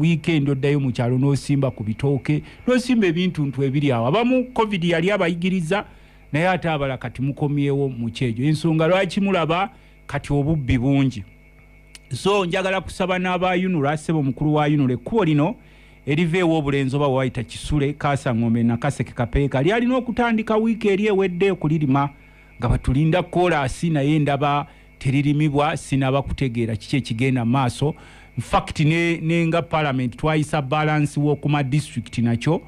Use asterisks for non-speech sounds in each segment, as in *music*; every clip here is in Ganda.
weekend oddayo mukyalo nosimba ku bitooke nosimba ebintu ntu ebiri awo abamu covid yali abayigiriza naye ate abala kati mukomyewo mukyekyo ensonga lwakimulaba kati obubbi bungi so njagala kusaba n'abayunula sebo mukulu wa yunula ekkubo lino eriva ew'obulenzi oba wewayita kisule kasaŋome nakaseke kapeeka lyalina okutandika wiiki eri ewedde okulirima nga batulinda kolasi naye ndaba teririmibwa sinaba kutegeera kiki ekigenda mu maaso nfact nenga ne parliament twayisa balansi wokumadistrict nakyo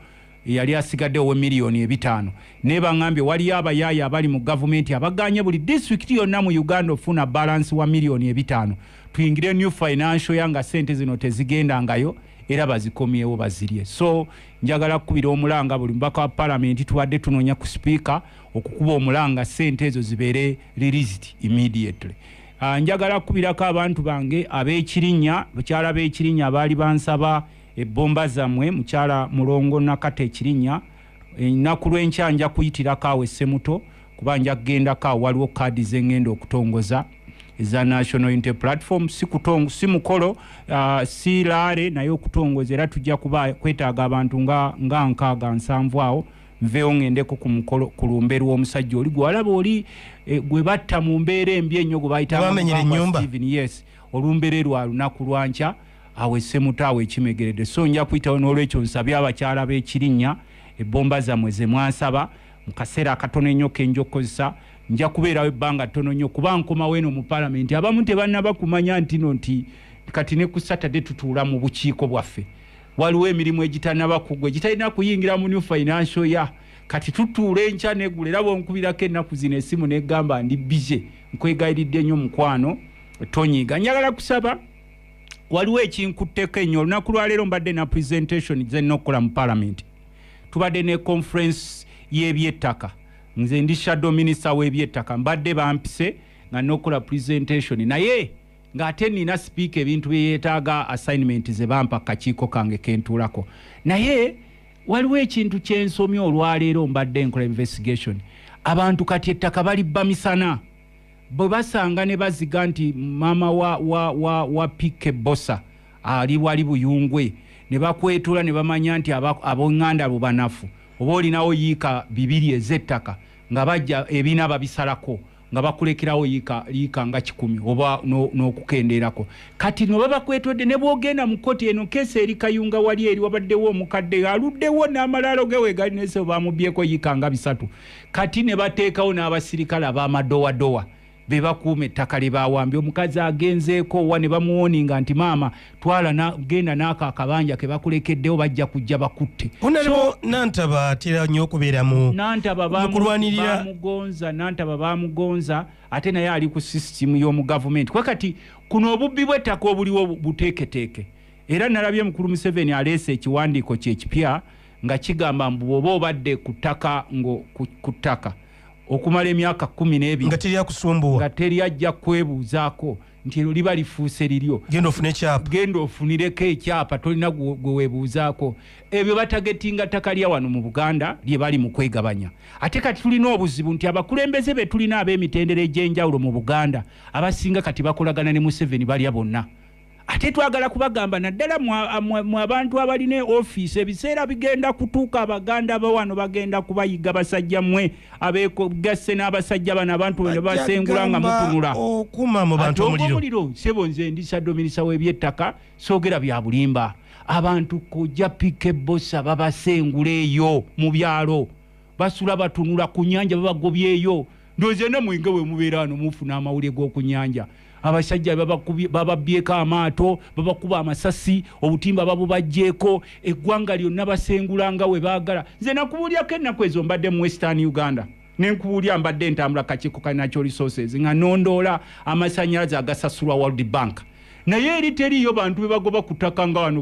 eyali asigaddewo wemiliyoni ebitaano naye bagambye waliyo abayaaya abali mu gavumenti abaganye buli disitulikiti yonna mu uganda ofuna balansi wa miliyoni ebitaano tuyingire new financial yanga sente zino tezigendangayo era bazikomyewo bazirye so njagala kukubira omulanga buli mubaka wa palamenti tubadde tunoonya ku sipiika okukuba omulanga sente ezo zibeere lirisit immediately Ah, njagala kukubirako abantu bange abekirinya bakyala bekirinya abaali bansaba ebbomba zammwe mukyala mulongo nakata ekirinya enaku eh, lwenkya nja kuyitirako awo essemuto kuba nja kugendako awo waliwo kaadi zengenda okutongoza eza national unity platform si, kutongo, si mukolo uh, si laare naye okutongoza era tujja kuba kwetaaga abantu nga nkaaga nsanvu awo veo ngendeko ku lumbe lw'omusajja oli gwalaba oli eh, gwe batta mu mbeera embi ennyo gwebayitayes olumbere lwa lunaku lwanca awese mutaawo ekimegeredde so nja kuyitawo n'olwekyo nsabye abakyala b'ekirinnya ebbomba zammwe ze mwansaba mu kaseera akatono ennyo kenja okukozesa nja kubeerawo ebbanga ttono nnyo kuba nkomawo eno mu paalamenti abamu tebanna bakumanya ntino nti kati ne ku saturday tutuula mu bukiiko bwaffe waliwo emirimu egitanaba kugwa egitalina kuyingira mu new financial ya kati tutuule nkya negula era bonkubirako ennaku zino esimu negamba ndi bize nkwegayiridde nnyo mukwano tonyiga njagala kusaba waliwo ekinkutteko ennyo olunaku lwaleero mbadde na presentation zenna okukola mu palamenti tubadde ne conference y'ebyettaka nze ndi shadow minisita w'ebyettaka mbadde bampise nga nokola presentation naye hey, ng'ate nina sipiika ebintu byeyeetaaga assignment ze bampa kakiiko kange kentuulako naye waliwo ekintu kyensomye olwaleero mbadde nkola investigation abantu kati ettaka balibba misana bwe basanga ne baziga nti maama wa, wa, wa, wa pike bosa ali wali buyungwe ne bakwetula ne bamanya nti abeŋŋanda lubanafu oba olinawo yiika bibiri ez'ettaka nga bajja ebina babisalako nga bakulekerawo yika, yika nga kikumi oba nokukenderako no kati no babakwetodde nebwogenda mukoti eno kesi eri kayunga wali eri wabaddewo omukadde aluddewo namalaalo gewegalinese bamubyeko yika nga bisatu kati nebateekawo n'abasirikale abamadowadowa bebakuuma ettaka lyebawambye omukazi agenzeeko owa ne bamuwoninga nti maama twala genda naako akabanja kebakulekeddewo bajja kujja bakutte onalimo nantaba atera nnyo okubeeramu kulwanirirabamugonza nantaba bamugonza ate naye ali ku sisitimu y'omu gavumenti kwe kati kuno obubbi bw'ettaka obuliwo buteeketeeke era nalabye mukulu museveni aleesa ekiwandiiko kyekipya nga kigamba mbu bwoba obadde ku ttaka ngu ku ttaka okumala emyaka kumi nebirnga teryajja kwebuuzaako nti eo liba lifuuse liryo genda ofunireko ekyapa tolina gwewebuuzaako ebyo batagetinga ttaka lya wano mu buganda lye bali mu kwegabanya ate kati tulina obuzibu nti abakulembeze betulina ab'emitendera egy'enjawulo mu buganda abasinga kati bakolagana ne museveni balya bonna ate twagala kubagamba naddala mwe abantu abalina ofiisi ebiseera bigenda kutuuka abaganda bawano bagenda kubayiga basajja mmwe abegasse n'abasajja bano abantu bano basengula nga mutunula omuliro sebo nze ndi sadominisa w'ebyettaka soogera bya bulimba abantu kojja pika ebosa babasengula eyo mu byalo basula batunula ku nyanja babagobyeeyo ndozenamwenge we mubeera ano mufuna amawulire g'oku nyanja abasajja bababyeko amaato babakuba amasasi obutimba babubajjeeko eggwanga lyonna basengulanga we baagala nze nakubuulyako ennaku ezo mbadde mu western uganda nenkubuulya mbadde ntambula kakiiko kanakyo resources nga nondoola amasanyalaze agasasulwa world bank naye eri teriiyo bantu bebagoba ku ttaka nga wano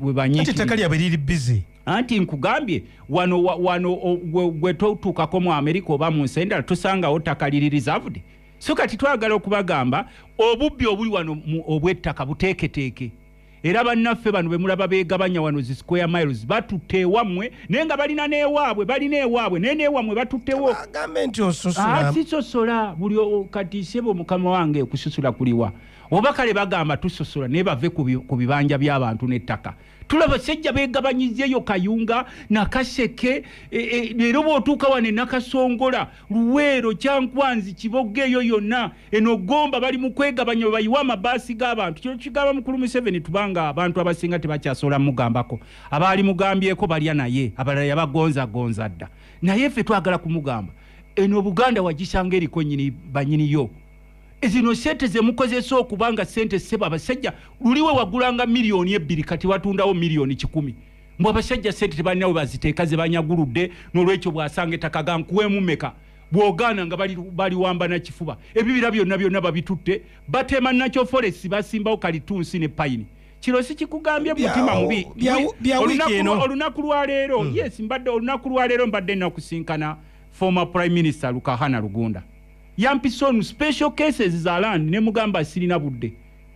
webanyiitakalyabeliribizi anti nkugambye wano wano gwetotuukako mu amerika oba mu nsi endala tusangawo ttaka liri reserved so kati twagala okubagamba obubbi obuli wano obwettaka buteeketeeke era bannaffe bano bemulaba begabanya wano zi square miles batutte ewammwe naye nga balina neewaabwe balina ewaabwe naye neewammwe batuttewosisosola ah, buli kati sebe omukama wange okusosola kuliwa oba kale bagamba tusosola naye bave ku bibanja by'abantu n'ettaka tulabasajja begabanyizeyo kayunga nakaseke e, e, leero bootuuka wane nakasongola luweero kyankwanzi kiboga eyo yonna enogomba bali mu kwegabanya webayiwe amabaasi g'abantu kino kigamba mukulu museveni tubanga abantu abasinga tebakyasobola mugambako abaali mugambyeko balya naye abalala yabagonzagonza dda naye ffe twagala kumugamba eno obuganda wagisanga eriko nyini banyiniyo zino sente zemukozesa okuba nga sente seba abasajja luliwe wagulanga miliyoni ebiri kati watundawo miliyoni kikumi mbu abasajja sente tebalina we baziteeka zebanyagulude nolwekyo bwasanga ettaka gankuwemumeka bwogaana nga baliwamba nakifuba ebibira byonna byonna babitutte batema nakyo foresi basimbawo kalitunsi ne payini kiro sikikugambye mutima mubiolunaku lwaleero hmm. yes mbadde olunaku lwaleero mbadde nakusinkana former prime minister lukahana lugunda yampise ono special cases za land nemugamba sirina budde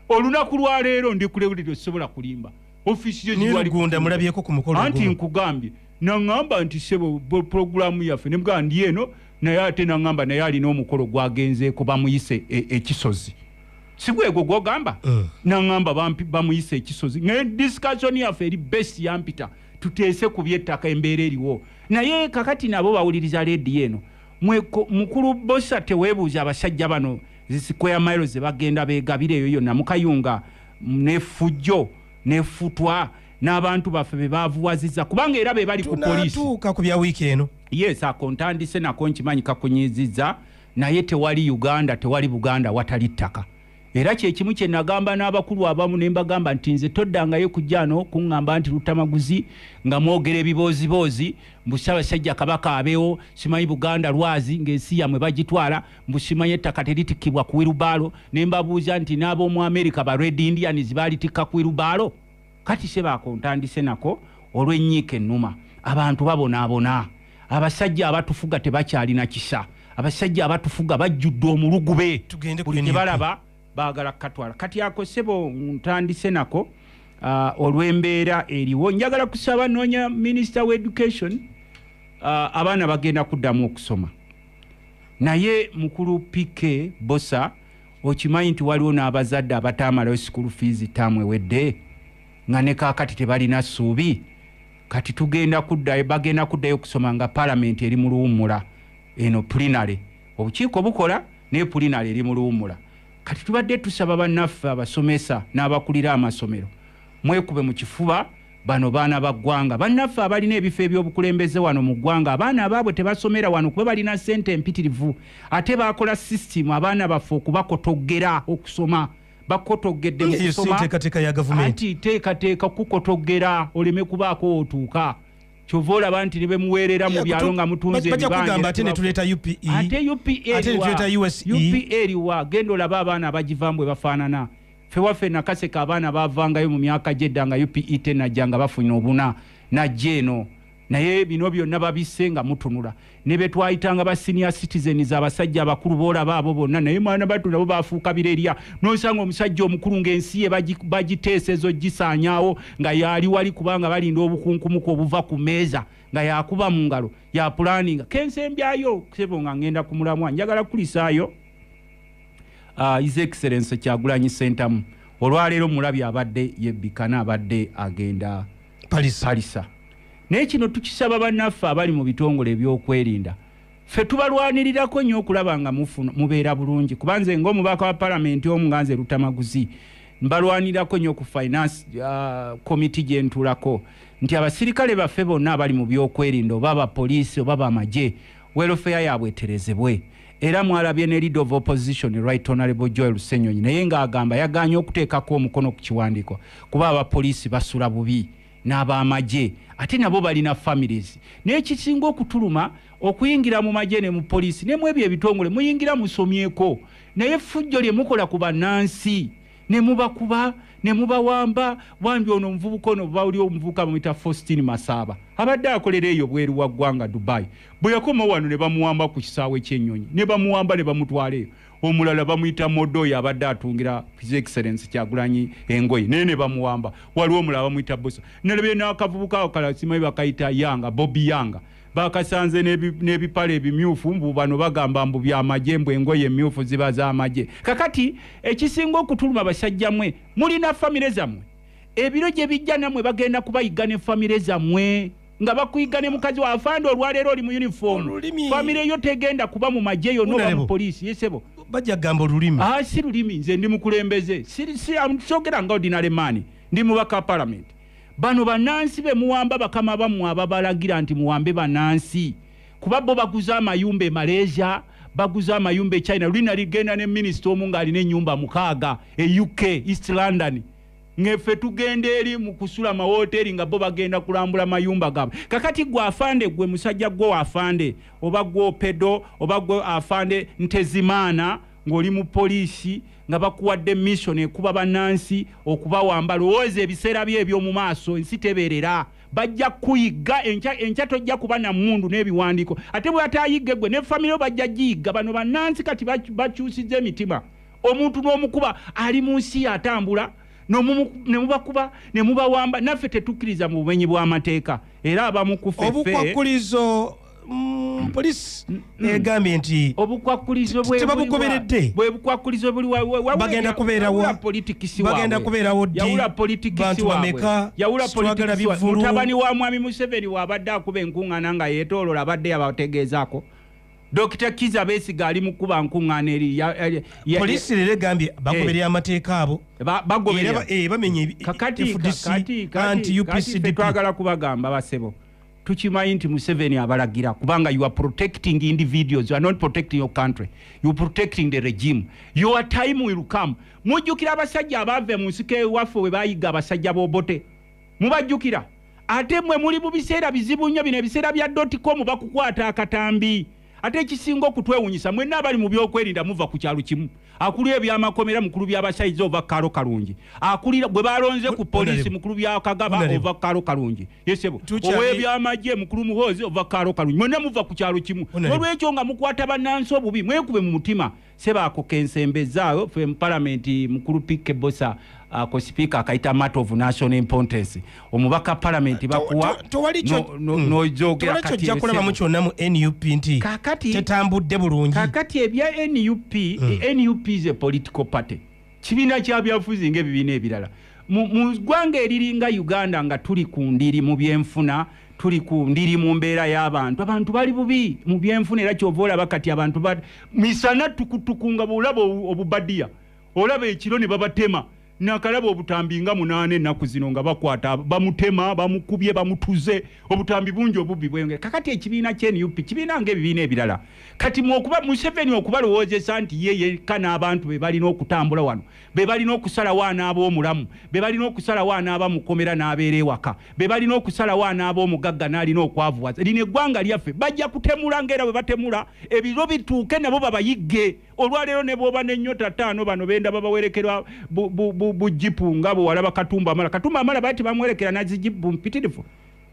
olunaku lwaleero ndikulewulire sobola kulimba ofiisiyoanti nkugambye naŋamba nti sebo programu yaffe nemugamba ndi eno naye ate naŋamba naye alina omukolo gwagenzeeko bamuyise e, ekisozi sigwego gwogamba mm. naŋamba bamuyise ekisozi naye disikasoni yaffe eri best yampita tuteese kuby ettaka embeera eriwo naye kakati nabo bawuliriza leediyo eno mukulu bosa teweebuuza abasajja bano zisquare miles zebagenda begabira eyo yonna mukayunga nefujjo nefutwa n'abantu baffe bebavuwaziza kubanga era be bali ku polisituuka ku bya wiiki eno yes ako ntandise nako nkimanyi kakunyiziza naye tewali uganda tewali buganda watali ttaka era kyekimu kyenagamba n'abakulu abamu nembagamba nti nze toddangayo kujjano kuŋamba nti lutamaguzi nga mwogera ebiboziboozi mbusaabasajja kabaka abeewo simanyi buganda lwazi ngaensi yamwe bagitwala mbusimanyi ettaka teritikkibwa ku wirubaalo nembabuuza nti n'ab'omu amerika ba red indians baalitikka ku wirubaalo kati se baakontandise nako olw'ennyiika ennuma abantu babonaabona abasajja abatufuga tebakyalina kisa abasajja abatufuga bajjudde omulugube buli tebalaba bagala kukatwala kati akosebo ntandise nako uh, olwembeera eriwo njagala kusaba noonya minisita w education uh, abaana bagenda kuddamu okusoma naye mukulu pike bosa okimanyi nti waliwo n'abazadde abataamalayo sikulu fiizi taamu ewedde nga ne kakati tebalina suubi kati tugenda kuddayo bagenda kuddayo okusoma nga paalamenti eri mu luwummula eno pulinale obukiiko bukola naye pulinale eri mu luwummula kati tubadde tusaba bannaffe abasomesa n'abakulira amasomero mwekube mu kifuba bano baana baggwanga bannaffe abalina ebifo ebyobukulembeze wano mu ggwanga abaana baabwe tebasomera wano kuba balina sente empitirivu ate baakola sisitimu abaana baffe okubakotogera okusoma bakotogedde mu kusomaati teekateeka kukotogera oleme kubaako otuuka kyova olaba nti ne bemuweerera mu byalo nga mutunzeupaeriwa e. e e. genda olaba abaana abagivamu bwe bafaanana fe waffe nakaseka abaana bavangayo mu myaka gyedda nga upe tenajja nga bafunye obuna najja eno naye bino byonna babise nga mutunula ne betwayitanga basenior citizens abasajja abakulu boolaba abo bonna naye mwana batu nabo bafuuka birerya nosanga omusajja omukulu ngaensi ye bagiteesezo gisaanyaawo nga yali wali kubanga balinda obukunkumuko obuva ku meeza nga yakuba mu ngalo ya pulaninga kensembyayo sebo nga ngenda ku mulamwa njagala kulisaayo ah, his excellence kyagulanyi sentamu olwaleero mulabi abadde yebbikana abadde agenda palisa, palisa. palisa. naye kino tukisaba bannaffe abali mu bitongole ebyokwerinda fe tubalwanirirako nnyo okulaba nga mubeera bulungi kuba nze ngaomubaka wa palamenti omu nga nze lutamaguzi mbalwanirako nnyo ku finance komiti ah, uh, gyentulako nti abasirikale baffe bonna abali mu byokwerinda oba abapoliisi oba bamagye welofeya yaabwe eterezebwe era mwalabye ne leader of opposition right honorable joel lusenyonyi naye ng'agamba yaganye okuteekako omukono ku kiwandiiko kuba abapoliisi basula bubi n'abamaje ate nabo balina families nekisinga okutuluma okuyingira mu maje ne mu poliisi ne mwebyo ebitongole muyingira musomyeko naye effujjo lye mukola ku bannansi ne mubakuba ne mubawamba bambi ono omuvubuka ono bawuli omuvubuka bamuyita faustin masaba abadde akolera eyo bweru wa ggwanga dubayi bwe yakomawo wano ne bamuwamba ku kisaawe ky'ennyonyi ne bamuwamba ne bamutwala eyo omulala bamuyita modo oyo abadde atungira excellence kyagulanyi engoyi naye ne bamuwamba waliwo omulala bamuyita bosa nalabye nakavubuka okala simayi bakayita yanga bobi yanga bakasanze n'ebipala ebimyufu mbu bano bagamba mbu byamaje mbu engoye emyufu ziba zamaje kakati ekisinga okutuluma basajja mmwe mulina famire zammwe ebiro gye bijja nammwe bagenda kubayiga ne famire zammwe nga bakuyiga ne mukazi wafande olwaleero oli mu yunifoomu famire yo tegenda kuba mu maje yonna oba mu poliisi yesebo bajja gamba olulimi ah, si lulimi nze ndi mukulembeze ah, sogera nga ordinary mani ndi mubaka parliament bano banansi bemuwamba bakama bamwe ababalagira nti muwambe banansi kuba bo baguza amayumba emalaysia baguza amayumba echina lulina ligenda ne minisita omu ng'alina ennyumba mukaaga e uk east london ngeffe tugenda eri mu kusula mawooteri nga bo bagenda kulambula mayumba gaabwe kakati gwe afande gwe musajja gwo afande oba gwopedo oba gwe afande ntezimaana ng'oli mu poliisi nga bakuwadde missoni ekuba bannansi okubawamba lowooza ebiseera bye eby'omu maaso ensi tebeerera bajja kuyiga enkya tojja kuba namundu n'ebiwandiiko ate bweatayigge gwe ne famiryo bajja giyiga bano bannansi kati bakyusiza emitima omuntu n'omukuba ali mu nsi yatambula nemubakuba nemubawamba naffe tetukkiriza mu bumenyi bwamateeka era abamukufeobukwakulizo mm, hmm. polisi hmm. egambye nti obukwakulizobwebukwakulizo bulibagenda kubeerawobagenda kubeerawo ddibantuwameka mutabani wa mwami museveni wabadde akuba enkuŋŋana nga yeetoolola abadde yabategeezaako dr kiza besiga ali mukuba nkuŋŋaana eripoliisi lero egambye bagoberera eh, amateeka abo eh, bamenyakakatikakati fe twagala kubagamba basebo tukimanyi nti museveni abalagira kubanga you are protecting individuals you are not protecting your country you are protecting the regime your time will come mujjukira abasajja abaava mu nsika ewaffe we bayiga abasajja bobote mubajjukira ate mwe muli mu biseera bizibu nnyo bino ebiseera bya dotcom bakukwata akatambi ate ekisinga okutwewunyisa mwenna abali mu byokwerinda muva ku kyalo kimu akulira ebyamakomera mukulu byabasaiza ova kukaalo kalungi akulira bwe balonze ku polisi mukulu byakagaba ova kukaalo kalungi yesebo owebyamagye mukulu muhoozi ova kukaalo kalungi mwenna muva ku kyalo kimu nolwekyo nga mukwata bannansi obubi mwekube mu mutima sebaako kensembezaawo fe mupalamenti mukulu pikebosa Uh, ko sipiika akayita matter of national importance omubaka palamenti uh, bakuwa mm. nojogerakyojakulabamu kyonna mu nup nti tetambudde bulungi kakati ebya nup mm. e nup ze political party kibiina kyabyafuzi nga ebibiina ebirala mu ggwanga eriringa uganda nga tuli ku ndiri mu byenfuna tuli ku ndiri mu mbeera y'abantu abantu bali bubi mu byenfuna era kyova olaba kati abantu misana tukutukunga bwolaba obubadiya olaba ekiro ne babatema nakalaba obutambi nga munaana ennaku zino nga bakwata bamutema bamukubye bamutuze obutambi bungi obubbi bweyongere kakati ekibiina kyenup kibiina ngaebibiina ebirala kati museveni okubalowoozesa nti yeyeka n'abantu be balina okutambula wano be balina okusalawo anaab'omulamu be balina okusalawo anaabamukomera n'abeera ewaka be balina okusalawo anaab'omugagga n'alina okwavuwaza lino eggwanga lyaffe bajja kutemula ngaera bwe batemula ebiro bituuke nabo babayigge olwaleero ne bwoba nennyota ttaano bano benda babawerekerwa bujipu nga bwewalaba katumba amala katumba amala bati bamuwerekera nazijipu mpitirifu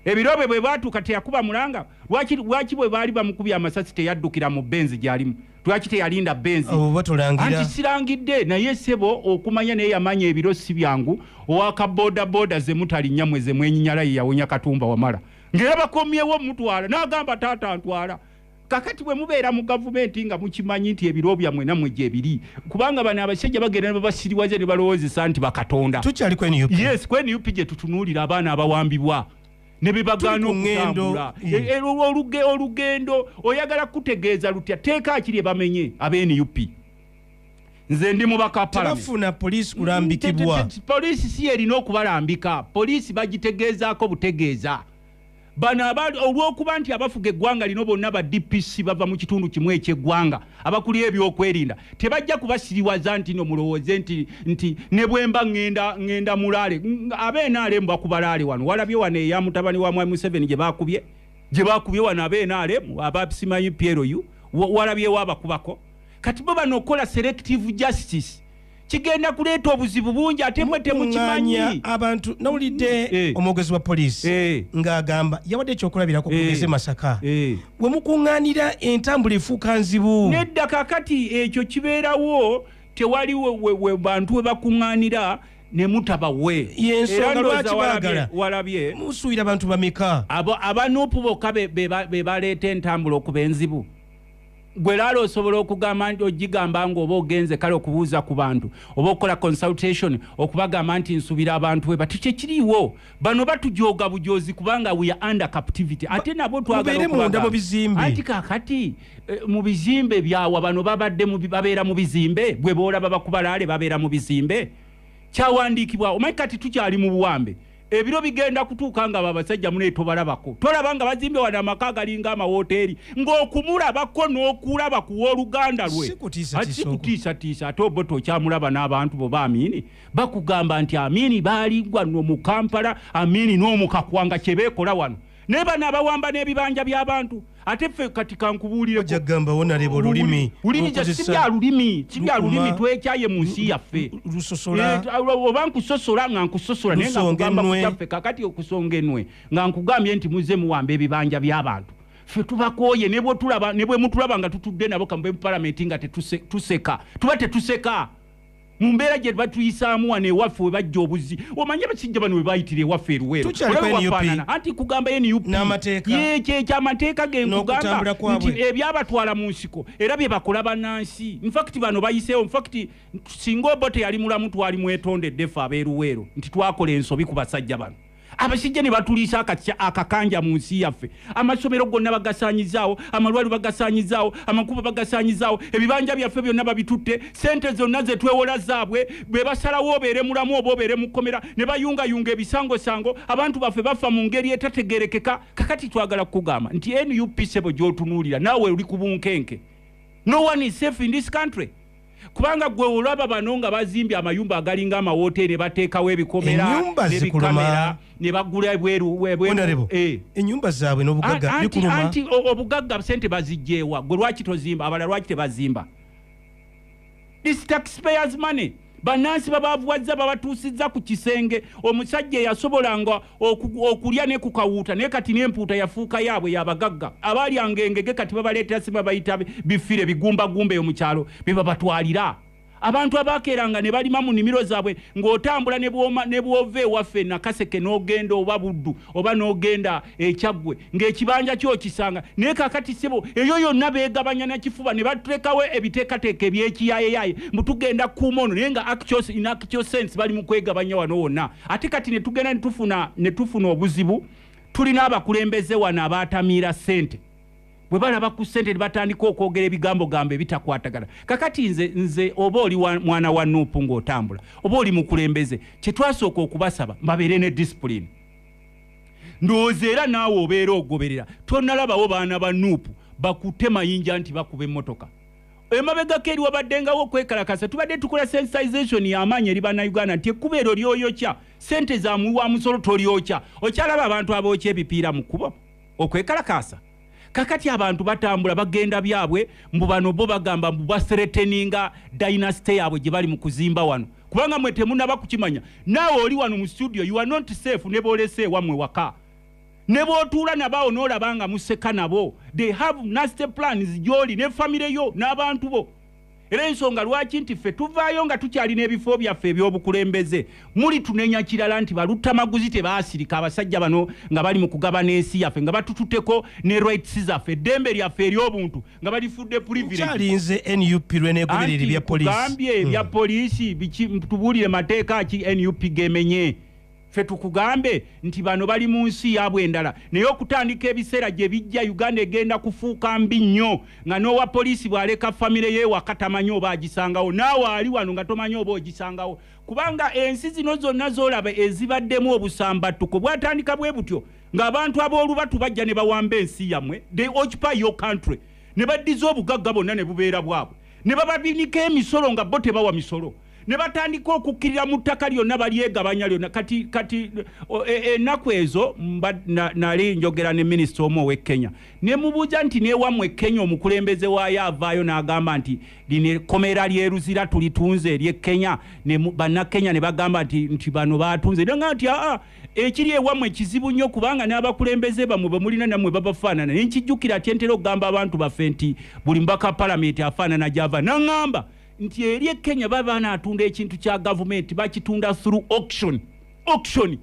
ebirobe bwe batuuka teyakuba mulanga lwaki bwe baali bamukubya amasasi teyaddukira mu benzi gyalimu lwaki teyalinda benzinti sirangidde naye sebo okumanya naye yamanya ebiro si byangu owakabodaboda zemutalinnyamwe zemwenyinyala ye yawonya katumba wamala ngaera bakomyewo omutwala nagamba taata ntwala na kakati bwe mubeera mu gavumenti nga mukimanyi nti ebiro byammwe namwe gye biri kubanga bano abasajja bagenda ne babasiriwaza ne balowoozesa nti bakatonda yes kwenup gye tutunuulira abaana abawambibwa nebebagaanaolugendo e, e, oyagala kutegeeza lutya teeka kiri ebamenye abnup nze ndi mubakapolisi mm, si erina okubalambika poliisi bagitegeezaako butegeeza bano olwokuba nti abafuga eggwanga lino bonna ba dpc bava mu kitundu kimu ekyeggwanga abakulira ebyokwerinda tebajja kubasiriwaza nti no mulowooze nti ne bwemba ŋŋenda mulaale abeenaalemu bakubalaale wano walabye wano eya mutabani wa mwami museveni gye bakubye gye bakubye wano abeenaalemu abasimayu pierou walabyewo abakubako kati bo bano okola selective justice kigenda kuleeta obuzibu bungi ate mwe temukimanyi abantu nawulidde mm. eh. omwogezi wa poliisi eh. ngaagamba yawadde ekyokulabirako kugeze eh. masaka bwe mukuŋŋaanira entambula efuuka nzibu nedda kakati ekyo kiberawo tewali we bantu we bakuŋŋaanira nemutabawe yensonga lwakibagala musuubira bantu bameka abanuupu bokka bebaleeta entambula okuba enzibu gwe laala osobola okugamba nti ogigamba nga oba ogenze kale okubuuza ku bantu oba okukola consultation okubagamba nti nsubira abantu we bati kyekiriiwo bano batujoga bujozi kubanga wya under captivity ate nabo twaganti kakati eh, mu bizimbe byawa bano babadde babeera mu bizimbe bwe boolaba bakubalaale babeera mu bizimbe kyawandiikibwa omanyi kati tukyali mu buwambe ebiro bigenda kutuuka nga babasajja muneyo tobalabako tolaba nga bazimbe wano amaka agalinga amawooteeri ng'okumulabako n'okulaba ku wooluganda lwe si kutiisatiisa ate obo tokyamulaba n'abantu bo baamiini bakugamba nti amiini baaligwa nomukampala amiini n'omukakwanga kyebeekola wano naye bano abawamba n'ebibanja by'abantu ate ffe kati kankubuulireojagamba wonaleba olulimi ulimisibyalulimi sibyalulimi twekyaye mu nsi yaffe eh, oba nkusosola nga nkusosola nayeaffe kakati okusonga enwe nga nkugambye nti muze muwamba ebibanja by'abantu ffe tubakooye ne bwe mutulaba nga tutudde nabo kambe mu palamenti nga tuseka tuba tetuseka mu mbeera gye batuyisaamu wano ewaffe we bajja obuzi omanye abasijja bano we bayitira ewaffe erweroafanana anti kugamba nupkyekyamateeka genkugamba nti ebyabatwala mu nsiko era bye bakola bannansi nfacti bano bayiseewo nfacti singa obo teyali mulamu twali mwetondeddefe ab'erweru nti twakola ensobi ku basajja bano abasijja nebatuliisa akakanja mu nsi yaffe amasomero gonna bagasanyizaawo amalwaliro bagasanyizaawo amakubo bagasanyizaawo ebibanja byaffe byonna babitutte sente zonna zetwewola zaabwe bwebasalawo obeere mulamu oba obeere mu kkomera ne bayungayunga ebisangosango abantu baffe bafa mu ngeri etategerekeka kakati twagala kukugamba nti nup sebo gyotunuulira naawe oli ku bunkenke no one is safe in this country kubanga gwe olaba bano nga bazimbye amayumba agalinga amawoteri ne bateekawo ebikomeraa nebagula ebwenyumba zaabwe nobuganti obugagga sente bazijjeewa gwe lwaki tozimba abalala lwaki tebazimba this taxpayers money bannansi babavuwazza babatuusizza ku kisenge omusajja eyasobolanga okulya ne kukawuuta naye kati n'empuuta yafuuka yaabwe yabagagga abaalyanga engege kati babaleetera sibabayita bifire bigumbagumba eyo mu kyalo bye babatwalira abantu abakeranga ne balima mu nimiro zaabwe ng'otambula nebwova ewaffe nakaseke n'ogenda oba buddu oba n'ogenda ekyaggwe ng'ekibanja kyokisanga naye kakati sibo eyo yonna begabanya nakifuba ne batekawo ebiteekateeka ebyekiyayeyaye mbutugenda kuuma ono naye nga actual, in actual sense bali mu kwegabanya wano wonna ate kati ne tugenda ne tufuna obuzibu tulina abakulembeze wano abatamiira ssente bwe balaba ku ssente nebatandika okwogera ebigambo gambe ebitakwatagana kakati nze nze oba oli mwana wa nuupu ng'otambula oba oli mukulembeze kyetwasooka okubasaba mbabeere ne disipuliini ndowooza era naawe obeera ogoberera tonalabawo baana ba nuupu bakute mayinja nti bakuba emmotoka emabegako eriwabaddengawo okwekalakasa tubadde tukola sensitization yamaanyi eri bannauganda nti ekkuba ero lyoyokya sente zamuwa musolo tolyokya okyalaba abantu abookya ebipiira mu kkubo okwekalakasa kakati abantu batambula bagenda byabwe mbu bano bo bagamba mbu basereteninga dynasite yabwe gye bali mu kuzimba wano kubanga mwe temunaba kukimanya naawe oli wano mu studio you are not safe ne boolese ewammwe waka ne bootuula nabawo n'olaba nga museka nabo they have nasty plans gy'oli ne famire yo n'abantu bo era ensonga lwaki nti ffe tuvaayo nga tukyalina ebifo byaffe ebyobukulembeze muli tunenya kirala nti balutamaguzi tebaasirika abasajja bano nga bali mu kugabana ensi yaffe nga batututeko ne rights zaffe eddembe lyaffe eryobuntu nga balifudde privilegeambye ebya poliisi hmm. tubuulire mateeka ki nup gemenye hmm. fe tukugambe nti bano bali mu nsi yabw endala naye okutandika ebiseera gye bijja uganda egenda kufuuka mbi nnyo nga n'owa poliisi bw'aleka famire yeewaka tamanyi oba agisangawo naawe ali wano nga tomanyi oba ogisangawo kubanga ensi zino zonna zolaba ezibaddemu obusambattuko bwatandika bwe butyo ng'abantu ab'olubatu bajja ne bawamba ensi yammwe the occupy your country ne baddiza obugagga bonna ne bubeera bwabwe ne bababinika emisolo nga bo tebawa misolo ne batandika okukkirira mu ttaka lyonna balyegabanya lyonna kati kati e, ennaku ezo nali njogera ne minisita omu ow'e kenya ne mubuuza nti neewamu ekenya omukulembeze waayo avaayo n'agamba nti lino ekomera lyeruzira tulitunze ery'e kenya bannakenya ne bagamba nti bano baatunze nanga nti aa ekiri ewamu ekizibu nnyo kubanga n'abakulembeze bamwe bemulina nammwe babafaanana nenkijjukira tyentera okugamba abantu baffe nti buli mubaka palamenti afaanana gyava naŋŋamba nti eri e kenya babanatunda ekintu kya gavumenti bakitunda through auction auction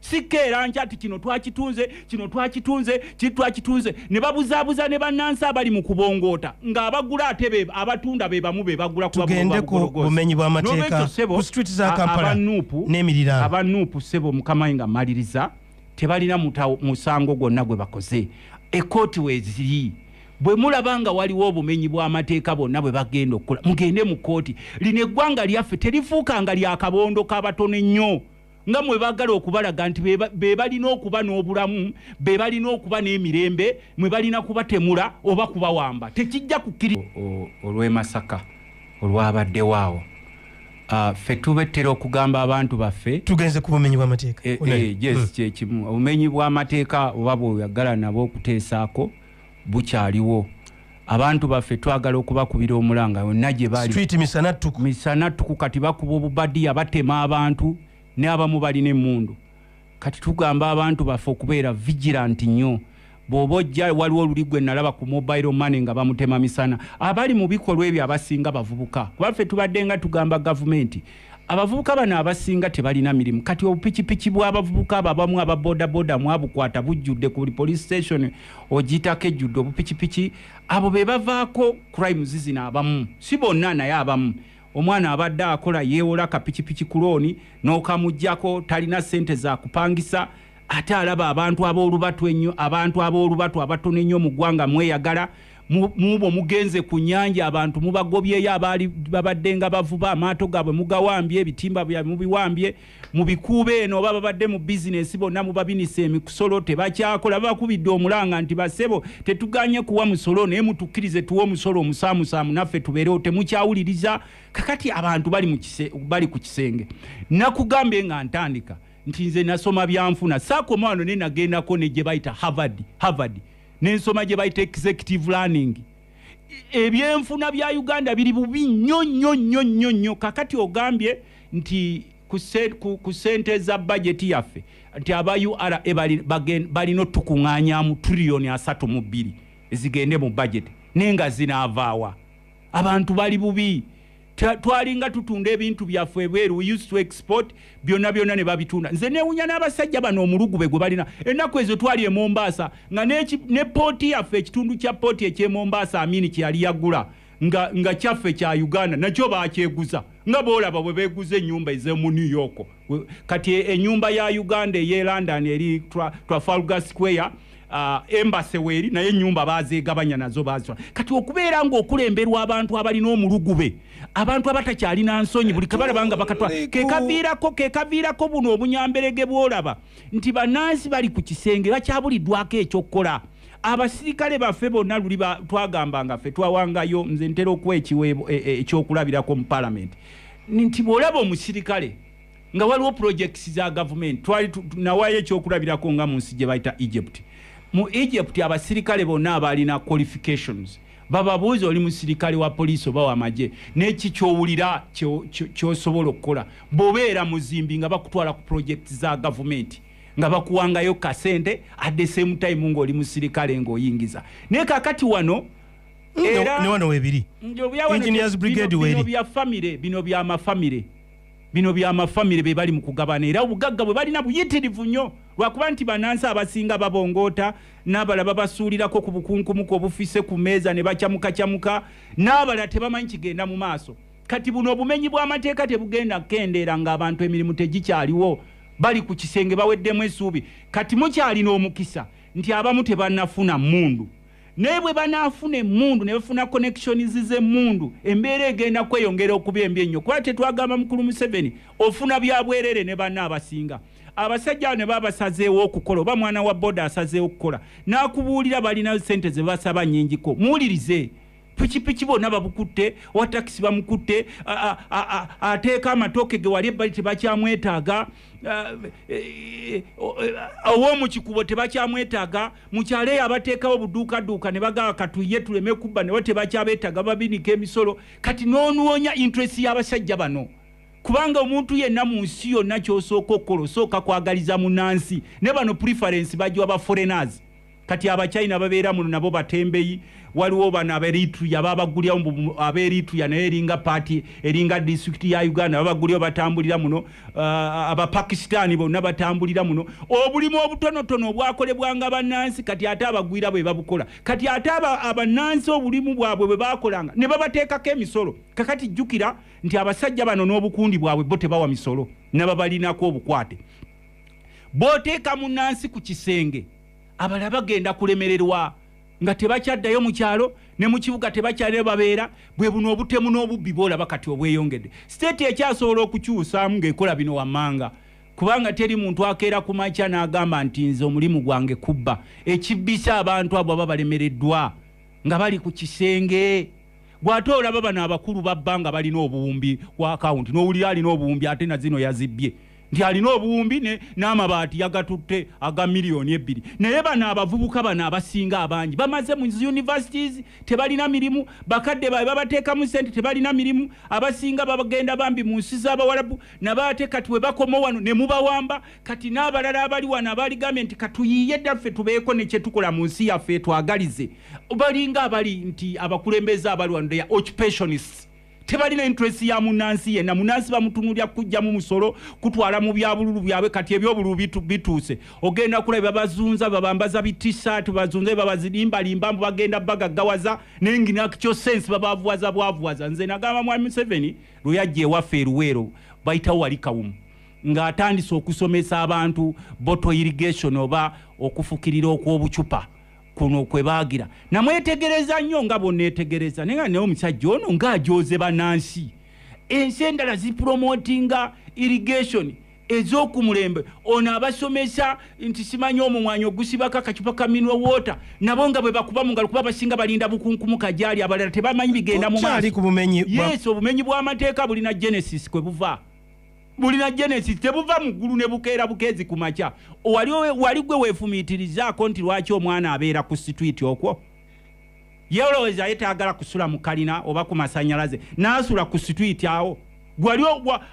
sikeera nky ati kino twakitunze kino twakitunze kiri twakitunze ne babuzaabuza ne bannansi abali mu kubongoota ng'abagula ate abatunda be bamu be bagulatugendeku bumenyi bwamatekaabanuupu sebo mukamayi nga mmaliriza tebalina musango gwonna gwe bakoze ekooti weziri bwe mulaba nga waliwo obumenyi bw'amateeka bonna bwe bagenda okukola mugende mu kkooti lino eggwanga lyaffe terifuuka nga lyakabondo kabatono ennyo nga mwe bagala okubalaga nti be balina okuba n'obulamu be balina okuba n'emirembe mwe balina kubatemula oba kubawamba tekijja kukkiri olw'emasaka olwabaddewo awo ah, ffe tubettera okugamba abantu baffe tugenze ku bumenyi bwamateeka eh, eh, yes hmm. kyekimu obumenyi bw'amateeka oba bweyagala nabo okuteesaako bukyaliwo abantu baffe twagala okubakubira omulanga yonna gyebalimisanatuku kati bakuba obubadiya batema abantu neabamu balina emundu kati tugamba abantu baffe okubeera vigirant nnyo bwoba ojja waliwo oluli gwe nalaba ku mobile money nga bamutema misana abali mu bikolwa ebyo abasinga bavubuka kubaffe tubadde nga tugamba gavumenti abavubuka bano abasinga tebalina mirimu kati obupikipiki bwabavubuka abo abamu ababodaboda mwabukwata bujjudde ku buli police station ogiitako ejjudde obupikipiki abo be bavaako crime zizina abamu si bonna naye abamu omwana abadde akola yeewola kapikipiki kulooni n'okamugjako talina sente zakupangisa ate alaba abantu ab'olubatu ennyo abantu ab'olubatu abatono ennyo mu ggwanga mweyagala mubo mugenze ku nyanja abantu mubagobyeyo abaali babadde nga bavuba amaato gaabwe mugawambye ebitimba byabwe mubiwambye mubikuuba eno oba babadde mu bizinesi bonna mubabinisa emisolo tebakyakola babakubidde omulanga nti basebo tetuganye kuwa musolo naye mutukkirize tuwe omusolo omusaamusaamu naffe tubeereo temukyawuliriza kakati abantu bali ku kisenge nakugambe nga ntandika nti nze nasoma byanfuna saaka omwano naye nagendako negye bayita havard havard nensoma gye bayita executive learning ebyenfuna bya uganda biri bubi nnyo nnyo nnyo nnyo nnyo kakati ogambye nti ku sente za bageti yaffe nti aba ura e balina otukuŋŋanyamu tiriyoni 32 zigende mu bageti naye nga zinaavaawa abantu bali bubi twalinga tutunda ebintu byaffe bweru export byonna byonna ne babitunda nze newunya n'abasajja bano omulugube gwe balina ennaku ezo twali e mombasa nga ne pooti yaffe ekitundu kya pooti eky'e mombasa amini kyeyali yagula nga, nga kyaffe kya uganda nakyo bakyeguza nga boolaba bwe beguza ennyumba ez'emu new york kati e-, ennyumba ya uganda ey'e london eri trafalgar square Ah, embase weeri naye enyumba bazegabanya nazo bazitwa kati okubeera ngaokulemberwa abantu abalina omulugube abantu abatakyalina nsonyi buli kabalabanga bakatwa kekaviirako kekaviirako buno obunyamberege bwolaba nti banansi bali ku kisenge bakyabuliddwako ekyokukola abasirikale baffe bonna luli twagambanga ffe twawangayo nze ntera okuwa ekiweebo e, ekyokulabirako mu palamenti nti bwolaba omusirikale nga waliwo projekits za gavumenti twali nawayo ekyokulabirako nga mu nsi gye baita egypt mu egypt abasirikale bonna abalina qualifications bababuuza oli musirikale wa poliisi oba wamaje neki kyowulira kyosobola okukola bobeera muzimbi nga bakutwala ku projekiti za gavumenti nga bakuwangayo kasente adde same time ngaoli musirikale ngaoyingiza naye kakati wano mm, era newano webiri engineers brigade weri bino bya famire bino bya mafamire bino byamafamire be bali mu kugabana era obugagga bwe balina buyitirivu nnyo lwakuba nti banansi abasinga babongoota n'abala babasuulirako ku bukunkumuka obufise ku meeza ne bacyamukacyamuka n'abala tebamanyi kigenda mu maaso kati buno obumenyi bw'amateeka tebugenda kendeera ng'abantu emirimu tegikyaliwo bali ku kisenge baweddemu essuubi kati mukyalina omukisa nti abamu tebanafuna mundu naye bwe banaafuna emundu ne bafuna konekisyonizi z'emundu embeera egenda kweyongera okuba embi ennyo kuba tetwagamba mukulu museveni ofuna bya bwerere ne banna abasinga abasajja abo ne babasazeewo okukola oba mwana wa boda asazeewo okukola n'akubuulira balina sente ze basaba nnyingiko muwulirize pikipiki bonna babukutte watakisi bamukutte ateeka amatooke ge wali ebali tebakyamwetaaga owomukikubo tebakyamwetaaga mukyalo eyo abateekawo obuduukaduuka ne bagaba katuye tuleme kubba nebo tebakyabeetaaga babinika emisolo kati nonuwonya intresi y'abasajja bano kubanga omuntu yenna mu nsi yonna kyosooka okukola osooka kwagaliza munansi ne bano preference bajwa ba foreiners kati abachina babeera muno nabo batembeyi waliwo bano abeerituya babagulyawo abeerituya naye eringa paati eringa disitulikiti ya uganda babagulyawo batambulira muno ah, abapakisitaani bonna batambulira muno obulimu obutonotono obwakolebwanga bannansi kati ate abagwira bwe babukola kati ate abannansi obulimu bwabwe bwe bakolanga ne babateekako emisolo kakati jjukira nti abasajja bano n'obukundi bwabwe bo tebawa misolo nababalinako obukwate booteeka munansi ku kisenge abalala bagenda kulemererwa nga tebakyaddayo mukyalo ne mukibuga tebakyaliyo babeera bwe buno obutemu n'obubbi bolaba kati obweyongedde siteeti ekyasobola okukyusaamu ngaekola bino wammanga kubanga teri muntu akeera ku makya n'agamba nti nze omulimu gwange kubba ekibbisa abantu abo aba balemereddwa nga bali ku kisenge gwate olaba bano abakulu babba nga balina obuwumbi wa akawunti n'owulira alina obuwumbi ate na zino yazibbye nti alina obuwumbi n'amabaati yagatutte aga miliyoni ebiri naye bano abavubuka bano abasinga abangi bamaze mu universities tebalina mirimu bakadde baabe babateekamu sente tebalina mirimu abasinga bagenda bambi mu nsi z'abawalabu naba ate kati we bakomo wano ne mubawamba kati n'abalala abali wano abaaligambye nti katuyiye dda ffe tubeeko ne kyetukola mu nsi yaffe twagalize balinga abali nti abakulembeze abali wano occupationist tebalina interest ya munansi yenna munansi bamutunulya kujja mu musolo kutwala mu byabululu byabwe kati ebyobululu bituuse ogenda kulaba babazunza babambaza bitisat bazunza babazidimbalimbambu bagenda bagaggawaza nayenginakyo sense babavuwaza bwavuwaza nze nagamba mwami museveni lweyajja ewaffe eruweero bayitawo wali kawumu ng'atandise okusomesa abantu boto irrigation oba okufukirira okw'obucupa kuno kwe baagira namwetegereza nnyo nga bonetegereza naye nga naye omusajja ono ngaajoze banansi ensi endala zipromotinga irrigation ez'okumulembe ono abasomesa nti simanyi omumwanyi ogusibaka kacupa ka minwe wota nabo nga bwe bakuba mungalo kuba abasinga balinda bukunkumuka gyali abalala tebamanyi bigenda mu yes obumenyi bw'amateeka bulina genesis kwe buva bulina genesis tebuva muggulu ne bukeera bukezi ku makya wali gwe weefumiitirizaako nti lwaki omwana abeera ku sitwiti okwo yeolowooza yetaagala kusula mu kalina oba ku masanyalaze naasula ku sitwiti awo gwali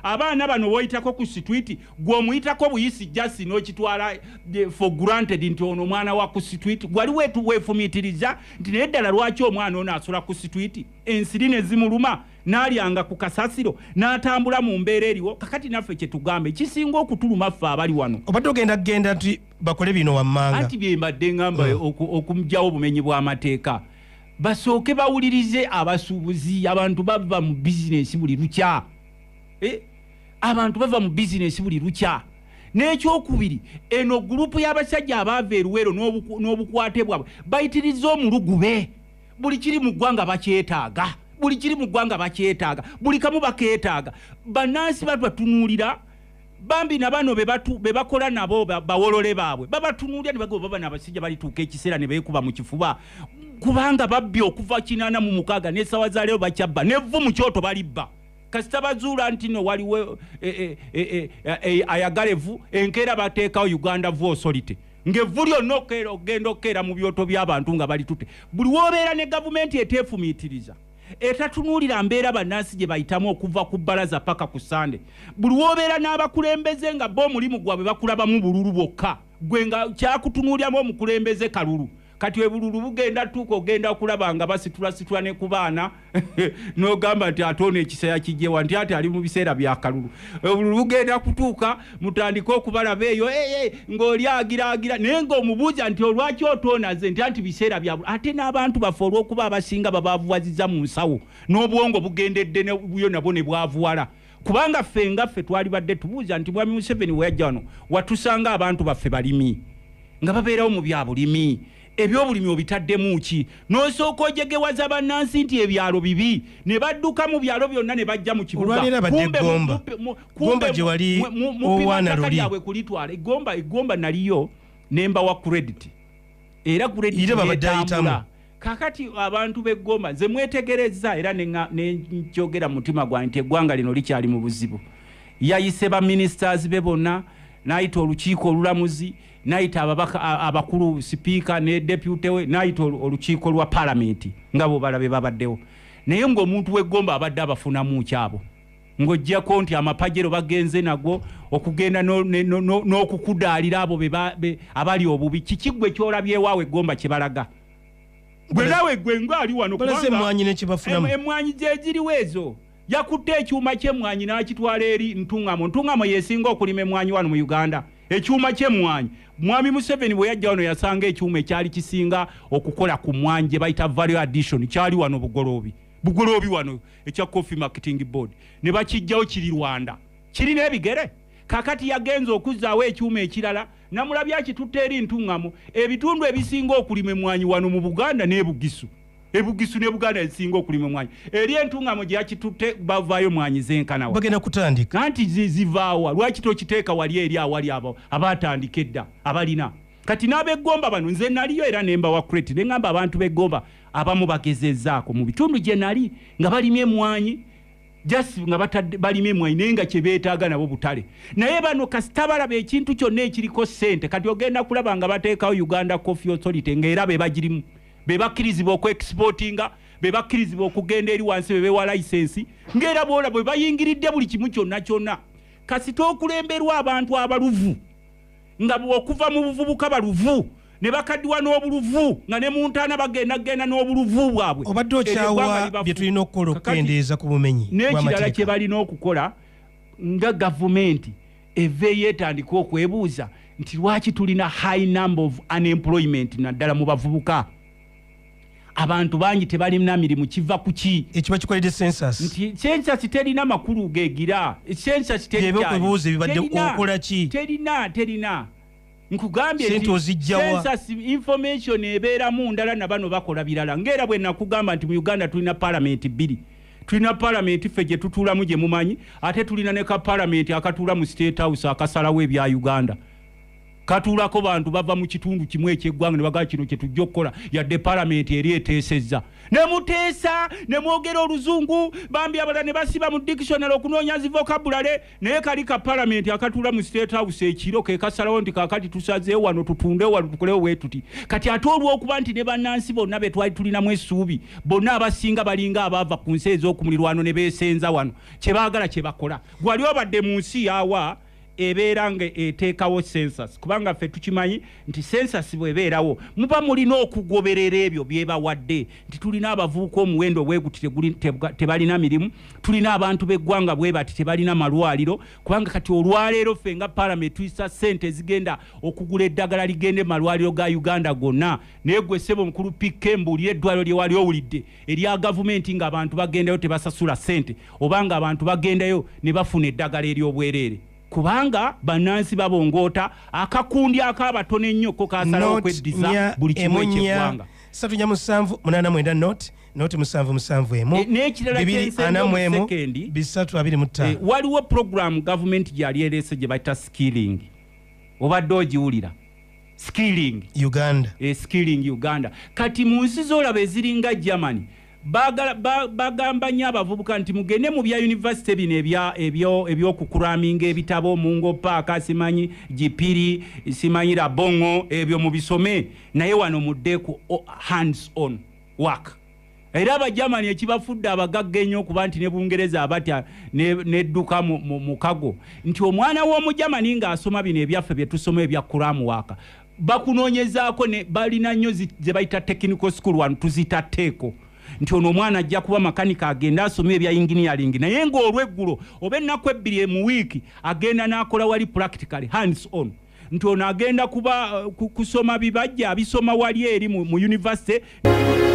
abaana bano woyitako ku sitwiti gweomuyitako buyisi jasi nokitwala eh, for granted nti ono omwana wa ku sitwiti gwali wetuwefumitiriza nti naye ddala lwaki omwana ono asula ku sitwiti ensiri nezimuluma n'alyanga ku kasasiro n'atambula mu mbeera eriwo kakati naffe kyetugambe kisinga okutuluma ffe abali wano obadde ogenda kugenda nti bakole bino wammanga anti byembadde ngamba mm. okumugyawo obumenyi bw'amateeka basooke bawulirize abasuubuzi abantu bava mu bizinesi buli lukya Eh, abantu bava mu bizinesi buli lukya n'ekyokubiri eno gurupu y'abasajja abaava eruwero n'obukwate bwabwe bayitiriza omulugube buli kiri mu ggwanga bakyetaaga buli kiri mu ggwanga bakyetaaga buli kamu bakeetaaga banansi batatunuulira bambi nabano be bakola nabo bawolole baabwe babatunuulira ne bagoba baba nabasajja balituuka ekiseera ne beekuba mu kifuba kubanga babbi okuva kinaana mu mukaaga n'essawa za leero bakyabba nevvu mu kyoto balibba kasita bazuula nti no waliwo eh, eh, eh, ayagala evu enkeera bateekawo uganda vu osolite ngaevu lyonna okeera okgenda okeera mu byoto by'abantu nga bali tute buli woobeera ne gavumenti eteefumiitiriza etatunuulira mbeera bannansi gye bayitamu okuva ku bbalaza paka ku sande buli woobeera n'abakulembeze nga bo omulimu gwabwe bakulabamu bululu bwokka gwe nga kyakutunuulyamu omukulembeze kalulu kati ebululu bugenda tuuka ogenda kulaba nga basitulasitula ne ku baana *laughs* nogamba nti atoona ekisaya kijewa nti ati ali mu biseera byakalulu obululu bugenda kutuuka mutandike okubalaba eyo ee ngaoli agiraagira naye ngaomubuuza nti olwaki otoonaze nti anti biseera byabul ate n'abantu baffe olw'okuba abasinga babavuwaziza mu nsawo n'obwongo bugendedde nebuyo nabwo ne bwavuwala kubanga ffe ngaffe twali badde tubuuza nti bwami museveni weyajja wano watusanga abantu baffe balimi nga babeerawo mu byabulimi ebyobulimi obitaddemu ki nosooka ojegewaza bannansi nti ebyalo bibi ne badduka mu byalo byonna ne bajja mu kibugaumpimakaabwe kulitwala egomba egomba naliyo nemba wa credit era creditetambula kakati abantu beggomba ze mwetegereza era nenjogera mutima gwange nti eggwanga lino likyali mu buzibu yayise baministers be bonna n'ayita olukiiko olulamuzi nayita abakulu sipiika ne deputy we nayita olukiiko lwa paalamenti nga bobalabe babaddewo naye ngaomuntu wegomba abadde abafunamu kyabo ng'ojjako nti amapajero bagenze nago okugenda n'okukudaalira abo abali obubi kikiggwe kyolabyewaawo egomba kyebalaga gwenawe gwe ngaali wanoemwanyi gyegiriwo ezo yakutte ekyuma kyemwanyi n'akitwala eri ntungamo ntungamo yesinga okulima emwanyi wano mu uganda ekyuma kyemwanyi mwami museveni bweyajja wano yasanga ekyuma ekyali kisinga okukola ku mwanyi gyebayita valu addition kyali wano bugoloobi bugoloobi wano ekya coffee marketing board ne bakijjawo kiri rwanda kirina ebigere kakati yagenza okuzzaawo ekyuma ekirala namulabyakitutta eri ntuŋŋamo ebitundu ebisinga okulima emwanyi wano mu buganda n'ebugisu ebugisu nebuganda ezisinga okulima emwanyi eri entungamo gyeyakitutte bavaayo mwanyi zenkanawa bagenda kutandika anti zivaawa lwaki tokiteeka wali eri awali abo abatandika edda abalina kati n'abegomba bano nze naliyo era nemba wakret neŋamba abantu begomba abamu bagezezaako mu bitundu gye nali nga balimy emwanyi jasi nga balimy emwanyi naye nga kyebeetaaga nabo butale naye bano kasitabalaba ekintu kyonna ekiriko sente kati ogenda kulaba nga bateekawo uganda coffee authority ngaera bebagirimu bebakkirizibwa okuexportinga bebakkirizibwa okugenda eri wansi bebewa layisensi ngaera bola bwe bayingiridde buli kimu kyonna kyonna kasite okulemberwa abantu abaluvu nga okuva mu buvubuka baluvu ne bakaddiwa n'obuluvu nga ne muntaana bagendagenda n'obuluvu bwabwe obadde okyawa byetulina okukola okukendeeza ku bumenyi n'ekirala kye balina okukola nga gavumenti eveeyo etandika okwebuuza nti lwaki tulina high number of unemployment naddala mu bavubuka abantu bangi tebalina mirimu kiva kuki ekiba kikoledde sensus nti sensus terina makulu geegira sensusbibuzo ebibadde okolaki terina terina nkugambyesensus information ebeeramu ndala nabano bakola birala ngaera bwe nakugamba nti mu uganda tulina palamenti bbiri tulina palamenti ffe gye tutuulamu gye mumanyi ate tulina ne kapalamenti akatuula mu state house akasalawo ebya uganda katulako bantu bava mu kitundu kimu ekyeggwanga nebagaa kino kyetujja okukola yadde palamenti eri eteesezza nemuteesa nemwogera oluzungu bambi abala ne basiba mu dikisionero okunoonya zivokabulale naye kali ka palamenti akatula mu state house ekiro ke kasalawo nti kakati tusazeewo wano tutunde wano tukolewo wetuti kati ate olwokuba nti ne bannansi bonna be twali tulinamu essuubi bonna abasinga balinga abaava ku nsi ez'okumulirwano ne beesenza wano kyebaagala kye bakola gwali obadde mu nsi yaawa ebeera nga eteekawo sensus kubanga ffe tukimanyi nti sensus bweebeerawo muba mulina okugoberera ebyo byebawadde nti tulina abavubuka omuwendo ogwegutire tebalina mirimu tulina abantu b'eggwanga bwe bati tebalina malwaliro kubanga kati olwaleero ffe nga palamen tuyisa sente ezigenda okugula eddagala ligende malwaliro ga uganda gonna naye gwe ssebe omukulu pikembulya eddwaliro lye wali owulidde erya gavumenti ng'abantu bagendayo tebasasula sente oba ng'abantu bagendayo ne bafuna eddagala ery'obwereere kubanga bannansi babongoota akakundi akabatono ennyo ko kasala okweddiza buli kimu ekyeggwanga waliwo programu gavumenti gyali ereese gye baita skilling obadde ogiwulira e, skilling uganda kati mu nsi zolaba eziringa germany bagamba nnyo abavubuka nti mugende mu bya univesity bino ebyokukuraminga ebitabo mungo paaka simanyi gipiri simanyi rabongo ebyo mubisome naye wano muddeku hands on work era abajamani ekibafudde abagagga ennyo okuba nti ne bungereza abatya nedduka mukago nti omwana w'omujamani ng'asoma bino ebyaffe byetusoma ebya kuramuwaaka bakunoonyezaako balina nnyo zebayita technical school wantuzitateeko nti ono omwana ajja kuba makanika agende asome ebya inginiyaringi naye ngaolweggulo oba ennaku ebbiri mu agenda n'akola wali practically hands on nti ono agenda kuba kusoma bibajja abisoma wali eri mu univesity